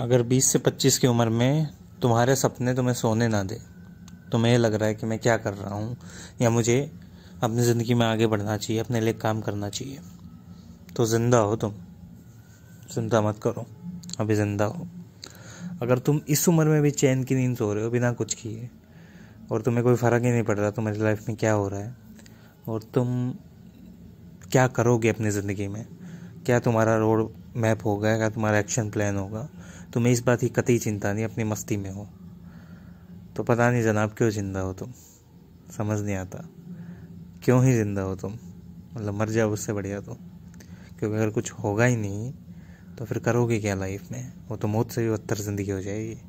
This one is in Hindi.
अगर 20 से 25 की उम्र में तुम्हारे सपने तुम्हें सोने ना दे तुम्हें लग रहा है कि मैं क्या कर रहा हूँ या मुझे अपनी ज़िंदगी में आगे बढ़ना चाहिए अपने लिए काम करना चाहिए तो ज़िंदा हो तुम चिंता मत करो अभी ज़िंदा हो अगर तुम इस उम्र में भी चैन की नींद सो रहे हो बिना कुछ किए और तुम्हें कोई फ़र्क ही नहीं पड़ रहा तुम्हारी लाइफ में क्या हो रहा है और तुम क्या करोगे अपनी ज़िंदगी में क्या तुम्हारा रोड मैप होगा क्या तुम्हारा एक्शन प्लान होगा तुम्हें इस बात की कतई चिंता नहीं अपनी मस्ती में हो तो पता नहीं जनाब क्यों ज़िंदा हो तुम समझ नहीं आता क्यों ही ज़िंदा हो तुम मतलब मर जाओ उससे बढ़िया तो क्योंकि अगर कुछ होगा ही नहीं तो फिर करोगे क्या लाइफ में वो तो मौत से भी बदतर ज़िंदगी हो जाएगी